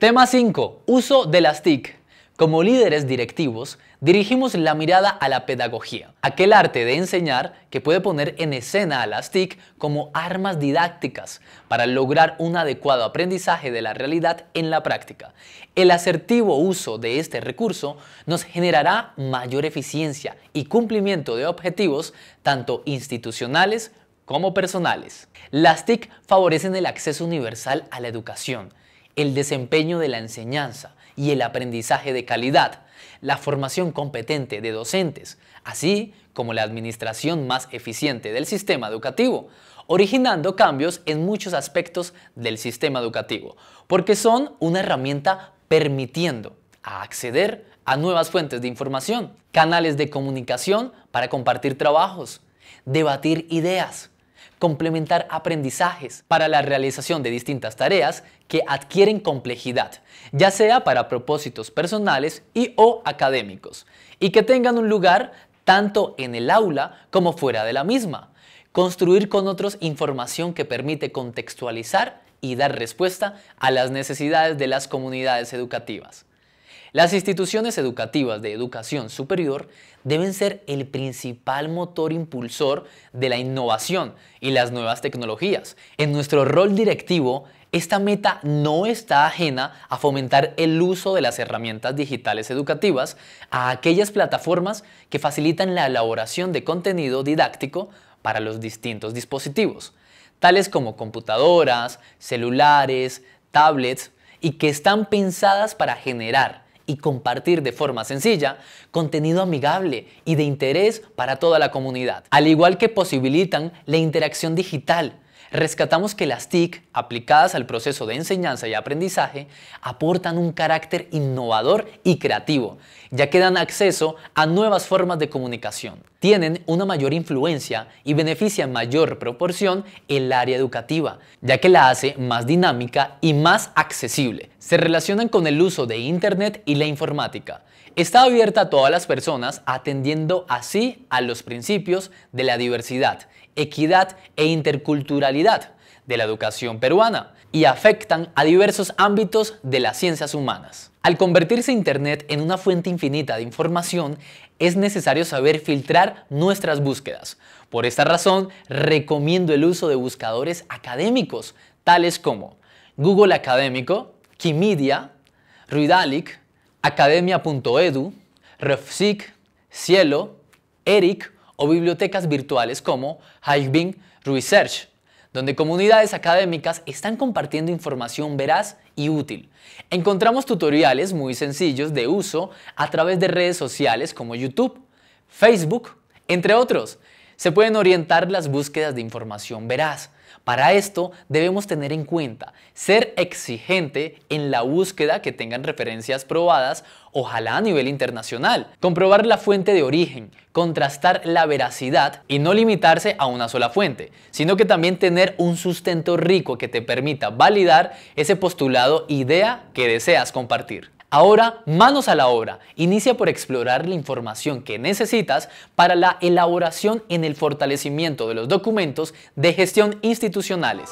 Tema 5. Uso de las TIC. Como líderes directivos, dirigimos la mirada a la pedagogía, aquel arte de enseñar que puede poner en escena a las TIC como armas didácticas para lograr un adecuado aprendizaje de la realidad en la práctica. El asertivo uso de este recurso nos generará mayor eficiencia y cumplimiento de objetivos tanto institucionales como personales. Las TIC favorecen el acceso universal a la educación, el desempeño de la enseñanza y el aprendizaje de calidad, la formación competente de docentes, así como la administración más eficiente del sistema educativo, originando cambios en muchos aspectos del sistema educativo, porque son una herramienta permitiendo acceder a nuevas fuentes de información, canales de comunicación para compartir trabajos, debatir ideas, complementar aprendizajes para la realización de distintas tareas que adquieren complejidad, ya sea para propósitos personales y o académicos, y que tengan un lugar tanto en el aula como fuera de la misma. Construir con otros información que permite contextualizar y dar respuesta a las necesidades de las comunidades educativas. Las instituciones educativas de educación superior deben ser el principal motor impulsor de la innovación y las nuevas tecnologías. En nuestro rol directivo, esta meta no está ajena a fomentar el uso de las herramientas digitales educativas a aquellas plataformas que facilitan la elaboración de contenido didáctico para los distintos dispositivos, tales como computadoras, celulares, tablets, y que están pensadas para generar y compartir de forma sencilla contenido amigable y de interés para toda la comunidad, al igual que posibilitan la interacción digital rescatamos que las TIC, aplicadas al proceso de enseñanza y aprendizaje, aportan un carácter innovador y creativo, ya que dan acceso a nuevas formas de comunicación, tienen una mayor influencia y benefician mayor proporción en el área educativa, ya que la hace más dinámica y más accesible. Se relacionan con el uso de Internet y la informática. Está abierta a todas las personas atendiendo así a los principios de la diversidad, equidad e interculturalidad de la educación peruana y afectan a diversos ámbitos de las ciencias humanas. Al convertirse Internet en una fuente infinita de información, es necesario saber filtrar nuestras búsquedas. Por esta razón, recomiendo el uso de buscadores académicos, tales como Google Académico, Kimedia, Ruidalic, Academia.edu, RefSeq, Cielo, ERIC o bibliotecas virtuales como Highbing Research donde comunidades académicas están compartiendo información veraz y útil. Encontramos tutoriales muy sencillos de uso a través de redes sociales como YouTube, Facebook, entre otros. Se pueden orientar las búsquedas de información veraz para esto debemos tener en cuenta ser exigente en la búsqueda que tengan referencias probadas, ojalá a nivel internacional, comprobar la fuente de origen, contrastar la veracidad y no limitarse a una sola fuente, sino que también tener un sustento rico que te permita validar ese postulado idea que deseas compartir. Ahora, manos a la obra. Inicia por explorar la información que necesitas para la elaboración en el fortalecimiento de los documentos de gestión institucionales.